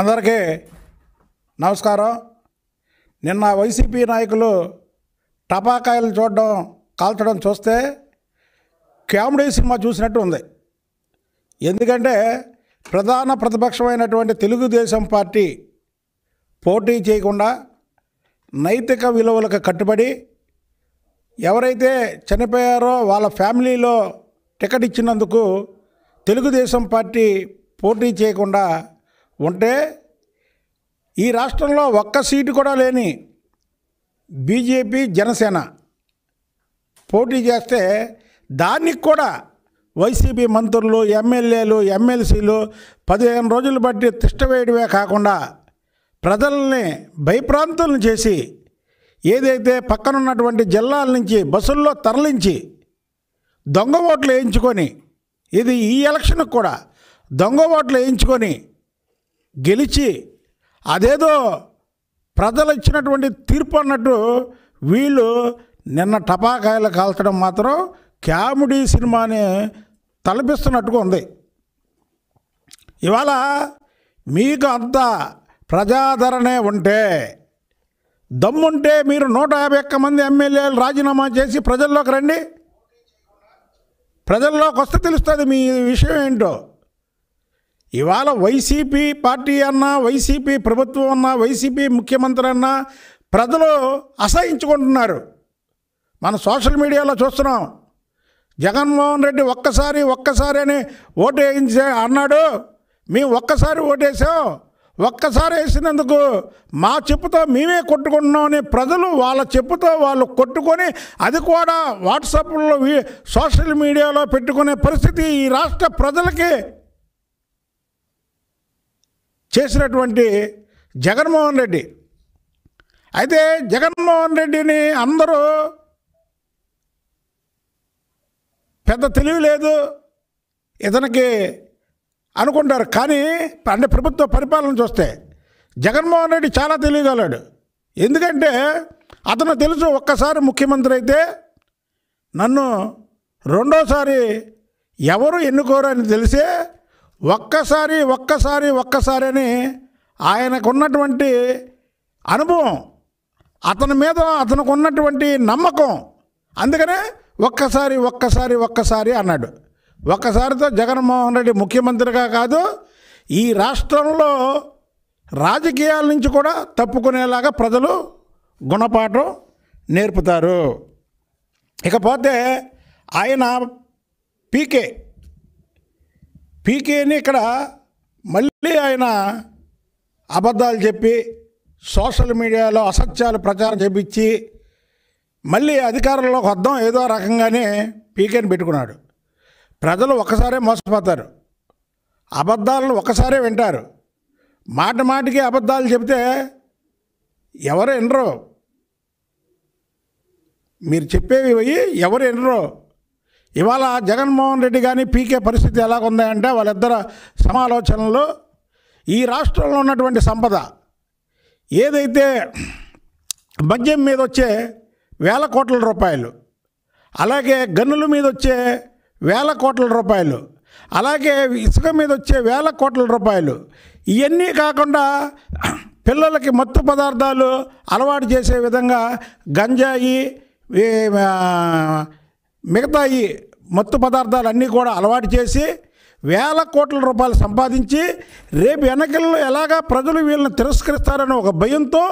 అందరికీ నమస్కారం నిన్న వైసీపీ నాయకులు టపాకాయలు చూడడం కాల్చడం చూస్తే కామెడీ సినిమా చూసినట్టు ఉంది ఎందుకంటే ప్రధాన ప్రతిపక్షమైనటువంటి తెలుగుదేశం పార్టీ పోటీ చేయకుండా నైతిక విలువలకు కట్టుబడి ఎవరైతే చనిపోయారో వాళ్ళ ఫ్యామిలీలో టికెట్ ఇచ్చినందుకు తెలుగుదేశం పార్టీ పోటీ చేయకుండా ఉంటే ఈ రాష్ట్రంలో ఒక్క సీటు కూడా లేని బీజేపీ జనసేన పోటీ చేస్తే దానికి కూడా వైసీపీ మంత్రులు ఎమ్మెల్యేలు ఎమ్మెల్సీలు పదిహేను రోజులు బట్టి తిష్టవేయడమే కాకుండా ప్రజల్ని భయప్రాంతులను చేసి ఏదైతే పక్కనున్నటువంటి జిల్లాల నుంచి బస్సుల్లో తరలించి దొంగ ఓట్లు వేయించుకొని ఇది ఈ ఎలక్షన్కి కూడా దొంగ ఓట్లు వేయించుకొని గెలిచి అదేదో ప్రజలు ఇచ్చినటువంటి తీర్పు అన్నట్టు వీళ్ళు నిన్న టపాకాయలు కాల్చడం మాత్రం కామెడీ సినిమాని తలపిస్తున్నట్టుగా ఉంది ఇవాళ మీకు అంత ప్రజాదరణే ఉంటే దమ్ముంటే మీరు నూట యాభై ఒక్క మంది ఎమ్మెల్యేలు రాజీనామా చేసి ప్రజల్లోకి రండి ప్రజల్లోకి వస్తే తెలుస్తుంది మీ విషయం ఏంటో ఇవాళ వైసీపీ పార్టీ అన్నా వైసీపీ ప్రభుత్వం అన్నా వైసీపీ ముఖ్యమంత్రి అన్నా ప్రజలు అసహించుకుంటున్నారు మనం సోషల్ మీడియాలో చూస్తున్నాం జగన్మోహన్ రెడ్డి ఒక్కసారి ఒక్కసారి అని ఓటు వేయించే అన్నాడు మేము ఒక్కసారి ఓటేసాం ఒక్కసారి వేసినందుకు మా చెప్పుతో మేమే కొట్టుకుంటున్నామని ప్రజలు వాళ్ళ చెప్పుతో వాళ్ళు కొట్టుకొని అది కూడా వాట్సాప్లో సోషల్ మీడియాలో పెట్టుకునే పరిస్థితి ఈ రాష్ట్ర ప్రజలకి చేసినటువంటి జగన్మోహన్ రెడ్డి అయితే జగన్మోహన్ రెడ్డిని అందరూ పెద్ద తెలివి లేదు ఇతనికి అనుకుంటారు కానీ అంటే ప్రభుత్వ పరిపాలన చూస్తే జగన్మోహన్ రెడ్డి చాలా తెలియగలడు ఎందుకంటే అతను తెలుసు ఒక్కసారి ముఖ్యమంత్రి అయితే నన్ను రెండోసారి ఎవరు ఎన్నుకోరు అని తెలిసే ఒక్కసారి ఒక్కసారి ఒక్కసారి అని ఆయనకున్నటువంటి అనుభవం అతని మీద అతనికి ఉన్నటువంటి నమ్మకం అందుకనే ఒక్కసారి ఒక్కసారి ఒక్కసారి అన్నాడు ఒక్కసారితో జగన్మోహన్ రెడ్డి ముఖ్యమంత్రిగా కాదు ఈ రాష్ట్రంలో రాజకీయాల నుంచి కూడా తప్పుకునేలాగా ప్రజలు గుణపాఠం నేర్పుతారు ఇకపోతే ఆయన పీకే పీకేని ఇక్కడ మళ్ళీ ఆయన అబద్ధాలు చెప్పి సోషల్ మీడియాలో అసత్యాలు ప్రచారం చేపించి మళ్ళీ అధికారంలోకి వద్దాం ఏదో రకంగానే పీకేని పెట్టుకున్నాడు ప్రజలు ఒక్కసారే మోసపోతారు అబద్ధాలను ఒక్కసారే వింటారు మాట మాటికి అబద్ధాలు చెబితే ఎవరు వినరు మీరు చెప్పేవి పోయి ఎవరు వినరు ఇవాళ జగన్మోహన్ రెడ్డి కానీ పీకే పరిస్థితి ఎలాగుందంటే వాళ్ళిద్దరు సమాలోచనలు ఈ రాష్ట్రంలో ఉన్నటువంటి సంపద ఏదైతే మద్యం మీద వచ్చే వేల కోట్ల రూపాయలు అలాగే గన్నుల మీద వచ్చే వేల కోట్ల రూపాయలు అలాగే ఇసుక మీద వచ్చే వేల కోట్ల రూపాయలు ఇవన్నీ కాకుండా పిల్లలకి మత్తు పదార్థాలు అలవాటు చేసే విధంగా గంజాయి మిగతా ఈ మత్తు పదార్థాలన్నీ కూడా అలవాటు చేసి వేల కోట్ల రూపాయలు సంపాదించి రేపు ఎన్నికల్లో ఎలాగా ప్రజలు వీళ్ళని తిరస్కరిస్తారనే ఒక భయంతో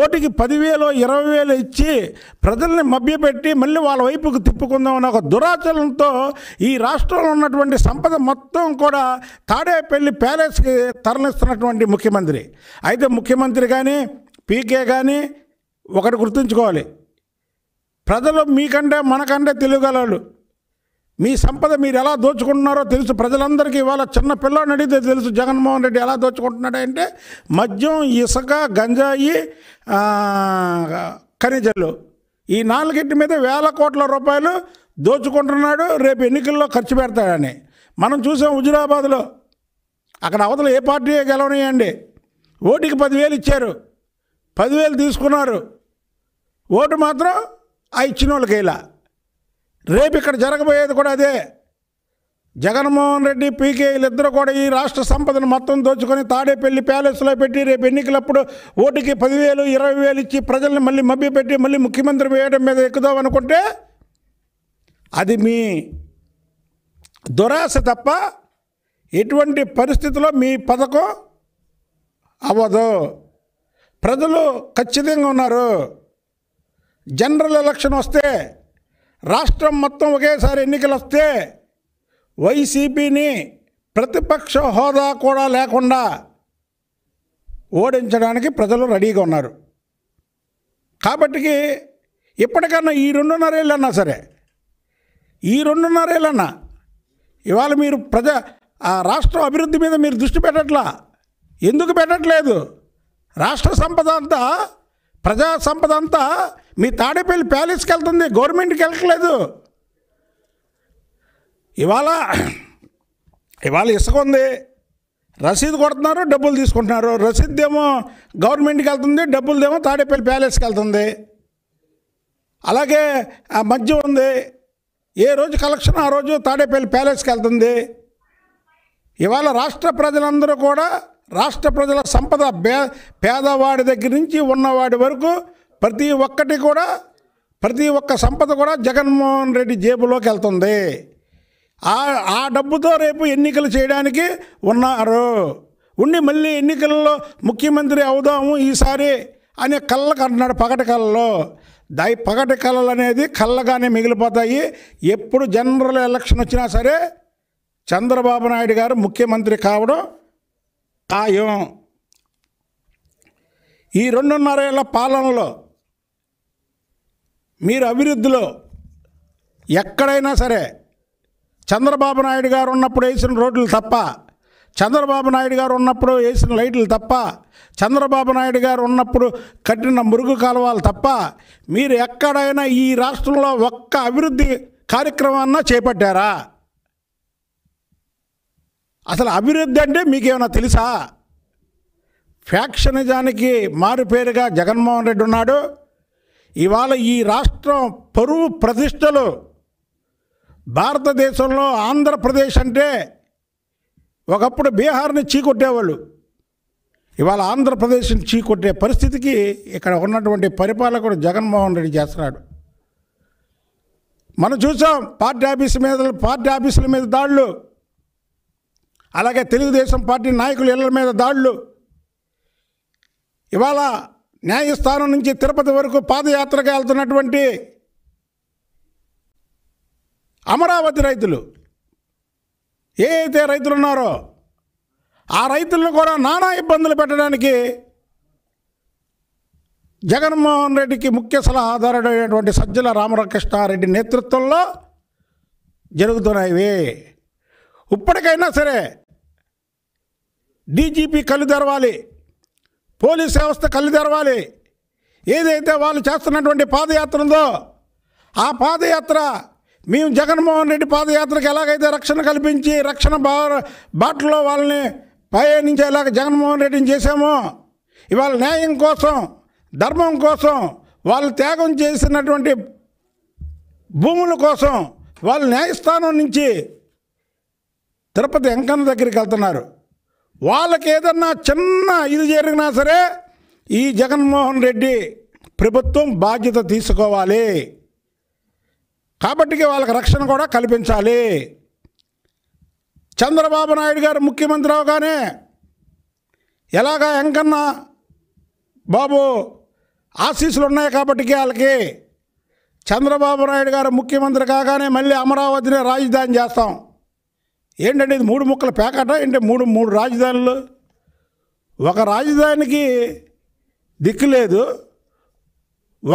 ఓటుకి పదివేలు ఇరవై వేలు ఇచ్చి ప్రజల్ని మభ్యపెట్టి మళ్ళీ వాళ్ళ వైపుకు తిప్పుకుందామన్న ఒక దురాచరణతో ఈ రాష్ట్రంలో ఉన్నటువంటి సంపద మొత్తం కూడా తాడేపల్లి ప్యాలెస్కి తరలిస్తున్నటువంటి ముఖ్యమంత్రి అయితే ముఖ్యమంత్రి కానీ పీకే కానీ ఒకటి గుర్తుంచుకోవాలి ప్రజలు మీకంటే మనకంటే తెలియగలడు మీ సంపద మీరు ఎలా దోచుకుంటున్నారో తెలుసు ప్రజలందరికీ ఇవాళ చిన్న పిల్లని అడిగితే తెలుసు జగన్మోహన్ రెడ్డి ఎలా దోచుకుంటున్నాడంటే మద్యం ఇసుక గంజాయి ఖనిజలు ఈ నాలుగింటి మీద వేల కోట్ల రూపాయలు దోచుకుంటున్నాడు రేపు ఎన్నికల్లో ఖర్చు పెడతాడని మనం చూసాం హుజురాబాద్లో అక్కడ అవతల ఏ పార్టీ గెలవనియండి ఓటుకి పదివేలు ఇచ్చారు పదివేలు తీసుకున్నారు ఓటు మాత్రం ఆ ఇచ్చిన వాళ్ళకేలా రేపు ఇక్కడ జరగబోయేది కూడా అదే జగన్మోహన్ రెడ్డి పీకే వీళ్ళిద్దరూ కూడా ఈ రాష్ట్ర సంపదను మొత్తం దోచుకొని తాడేపల్లి ప్యాలెస్లో పెట్టి రేపు ఎన్నికలప్పుడు ఓటుకి పదివేలు ఇరవై వేలు ఇచ్చి ప్రజల్ని మళ్ళీ పెట్టి మళ్ళీ ముఖ్యమంత్రి వేయడం మీద ఎక్కుదాం అనుకుంటే అది మీ దురాశ తప్ప ఎటువంటి పరిస్థితిలో మీ పథకం అవ్వదు ప్రజలు ఖచ్చితంగా ఉన్నారు జనరల్ ఎలక్షన్ వస్తే రాష్ట్రం మొత్తం ఒకేసారి ఎన్నికలు వస్తే వైసీపీని ప్రతిపక్ష హోదా కూడా లేకుండా ఓడించడానికి ప్రజలు రెడీగా ఉన్నారు కాబట్టి ఇప్పటికన్నా ఈ రెండున్నరేళ్ళన్నా సరే ఈ రెండున్నరేళ్ళన్నా ఇవాళ మీరు ప్రజా ఆ రాష్ట్ర అభివృద్ధి మీద మీరు దృష్టి పెట్టట్లా ఎందుకు పెట్టట్లేదు రాష్ట్ర సంపద అంతా ప్రజా సంపద అంతా మీ తాడేపల్లి ప్యాలెస్కి వెళ్తుంది గవర్నమెంట్కి వెళ్ళట్లేదు ఇవాళ ఇవాళ ఇసుక ఉంది రసీదు కొడుతున్నారు డబ్బులు తీసుకుంటున్నారు రసీదేమో గవర్నమెంట్కి వెళ్తుంది డబ్బులదేమో తాడేపల్లి ప్యాలెస్కి వెళ్తుంది అలాగే మధ్య ఉంది ఏ రోజు కలెక్షన్ ఆ రోజు తాడేపల్లి ప్యాలెస్కి వెళ్తుంది ఇవాళ రాష్ట్ర ప్రజలందరూ కూడా రాష్ట్ర ప్రజల సంపద పేదవాడి దగ్గర నుంచి ఉన్నవాడి వరకు ప్రతి ఒక్కటి కూడా ప్రతి ఒక్క సంపద కూడా జగన్మోహన్ రెడ్డి జేబులోకి వెళ్తుంది ఆ ఆ డబ్బుతో రేపు ఎన్నికలు చేయడానికి ఉన్నారు ఉండి మళ్ళీ ఎన్నికల్లో ముఖ్యమంత్రి అవుదాము ఈసారి అనే కళ్ళకు అంటున్నాడు పగటి కళ్ళలో దై పగటి కళలు అనేది కళ్ళగానే మిగిలిపోతాయి ఎప్పుడు జనరల్ ఎలక్షన్ వచ్చినా సరే చంద్రబాబు నాయుడు గారు ముఖ్యమంత్రి కావడం ఖాయం ఈ రెండున్నరేళ్ల పాలనలో మీరు అభివృద్ధిలో ఎక్కడైనా సరే చంద్రబాబు నాయుడు గారు ఉన్నప్పుడు వేసిన రోడ్లు తప్ప చంద్రబాబు నాయుడు గారు ఉన్నప్పుడు వేసిన లైట్లు తప్ప చంద్రబాబు నాయుడు గారు ఉన్నప్పుడు కట్టిన మురుగు కాలువలు తప్ప మీరు ఎక్కడైనా ఈ రాష్ట్రంలో ఒక్క అభివృద్ధి కార్యక్రమాన్న చేపట్టారా అసలు అభివృద్ధి అంటే మీకేమైనా తెలుసా ఫ్యాక్షనిజానికి మారుపేరుగా జగన్మోహన్ రెడ్డి ఉన్నాడు ఇవాళ ఈ రాష్ట్రం పరువు ప్రతిష్టలు భారతదేశంలో ఆంధ్రప్రదేశ్ అంటే ఒకప్పుడు బీహార్ని చీకొట్టేవాళ్ళు ఇవాళ ఆంధ్రప్రదేశ్ని చీకొట్టే పరిస్థితికి ఇక్కడ ఉన్నటువంటి పరిపాలకుడు జగన్మోహన్ రెడ్డి చేస్తున్నాడు మనం చూసాం పార్టీ ఆఫీసు మీద పార్టీ ఆఫీసుల మీద దాడులు అలాగే తెలుగుదేశం పార్టీ నాయకులు ఇళ్ళ మీద దాడులు ఇవాళ న్యాయస్థానం నుంచి తిరుపతి వరకు పాదయాత్రగా వెళ్తున్నటువంటి అమరావతి రైతులు ఏ అయితే రైతులు ఉన్నారో ఆ రైతులను కూడా నానా ఇబ్బందులు పెట్టడానికి జగన్మోహన్ రెడ్డికి ముఖ్య సలహాదారుడు అయినటువంటి సజ్జల రామకృష్ణారెడ్డి నేతృత్వంలో జరుగుతున్నాయి ఇప్పటికైనా సరే డీజీపీ కళ్ళు తెరవాలి పోలీస్ వ్యవస్థ కళ్ళు తెరవాలి ఏదైతే వాళ్ళు చేస్తున్నటువంటి పాదయాత్ర ఉందో ఆ పాదయాత్ర మేము జగన్మోహన్ రెడ్డి పాదయాత్రకు ఎలాగైతే రక్షణ కల్పించి రక్షణ బా బాటలో వాళ్ళని పయనించేలాగా జగన్మోహన్ రెడ్డిని చేశామో ఇవాళ న్యాయం కోసం ధర్మం కోసం వాళ్ళు త్యాగం చేసినటువంటి భూముల కోసం వాళ్ళు న్యాయస్థానం నుంచి తిరుపతి వెంకన్న దగ్గరికి వెళ్తున్నారు వాళ్ళకి ఏదన్నా చిన్న ఇది జరిగినా సరే ఈ జగన్మోహన్ రెడ్డి ప్రభుత్వం బాధ్యత తీసుకోవాలి కాబట్టి వాళ్ళకి రక్షణ కూడా కల్పించాలి చంద్రబాబు నాయుడు గారు ముఖ్యమంత్రి అవగానే ఎలాగా ఎంకన్నా బాబు ఆశీస్సులు ఉన్నాయి కాబట్టి వాళ్ళకి చంద్రబాబు నాయుడు గారు ముఖ్యమంత్రి కాగానే మళ్ళీ అమరావతిని రాజధాని చేస్తాం ఏంటంటే ఇది మూడు ముక్కల పేకాట ఏంటంటే మూడు మూడు రాజధానులు ఒక రాజధానికి దిక్కు లేదు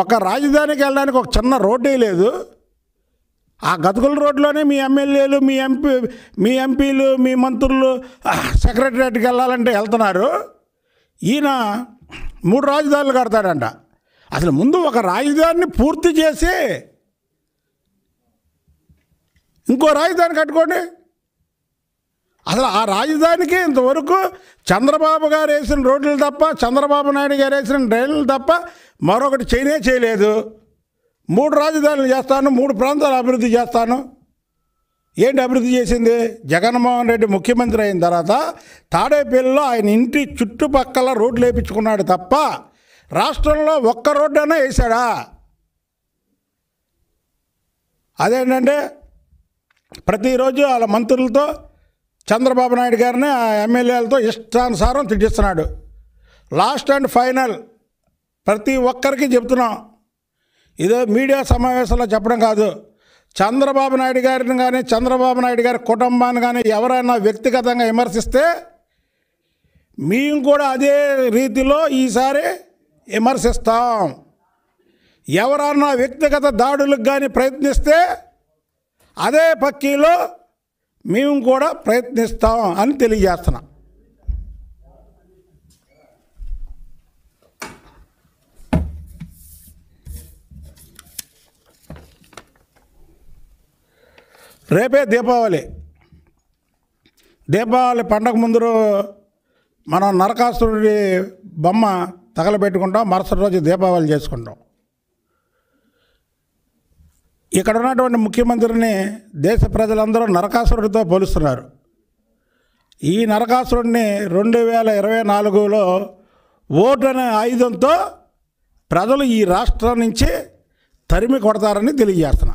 ఒక రాజధానికి వెళ్ళడానికి ఒక చిన్న రోడ్డే లేదు ఆ గతుకుల రోడ్లోనే మీ ఎమ్మెల్యేలు మీ ఎంపీ మీ ఎంపీలు మీ మంత్రులు సెక్రటరియట్కి వెళ్ళాలంటే వెళ్తున్నారు ఈయన మూడు రాజధానులు కడతాడంట అసలు ముందు ఒక రాజధానిని పూర్తి చేసి ఇంకో రాజధాని కట్టుకోండి అసలు ఆ రాజధానికి ఇంతవరకు చంద్రబాబు గారు వేసిన రోడ్లు తప్ప చంద్రబాబు నాయుడు గారు వేసిన డ్రైన్లు తప్ప మరొకటి చేయనే చేయలేదు మూడు రాజధానులు చేస్తాను మూడు ప్రాంతాలు అభివృద్ధి చేస్తాను ఏంటి అభివృద్ధి చేసింది జగన్మోహన్ రెడ్డి ముఖ్యమంత్రి అయిన తర్వాత తాడేపల్లిలో ఆయన ఇంటి చుట్టుపక్కల రోడ్లు వేయించుకున్నాడు తప్ప రాష్ట్రంలో ఒక్క రోడ్డు అయినా వేశాడా అదేంటంటే ప్రతిరోజు వాళ్ళ మంత్రులతో చంద్రబాబు నాయుడు గారిని ఆ ఎమ్మెల్యేలతో ఇష్టానుసారం తిట్టిస్తున్నాడు లాస్ట్ అండ్ ఫైనల్ ప్రతి ఒక్కరికి చెప్తున్నాం ఇదో మీడియా సమావేశంలో చెప్పడం కాదు చంద్రబాబు నాయుడు గారిని కానీ చంద్రబాబు నాయుడు గారి కుటుంబాన్ని కానీ ఎవరైనా వ్యక్తిగతంగా విమర్శిస్తే మేము కూడా అదే రీతిలో ఈసారి విమర్శిస్తాం ఎవరన్నా వ్యక్తిగత దాడులకు కానీ ప్రయత్నిస్తే అదే పక్కీలో మేము కూడా ప్రయత్నిస్తాం అని తెలియజేస్తున్నా రేపే దీపావళి దీపావళి పండగ ముందు మనం నరకాసురుడి బొమ్మ తగలబెట్టుకుంటాం మరుసటి రోజు దీపావళి చేసుకుంటాం ఇక్కడ ఉన్నటువంటి ముఖ్యమంత్రిని దేశ ప్రజలందరూ నరకాసురుడితో పోలుస్తున్నారు ఈ నరకాసురుడిని రెండు వేల ఇరవై నాలుగులో ఓటు అనే ఆయుధంతో ప్రజలు ఈ రాష్ట్రం నుంచి తరిమి కొడతారని తెలియజేస్తున్నారు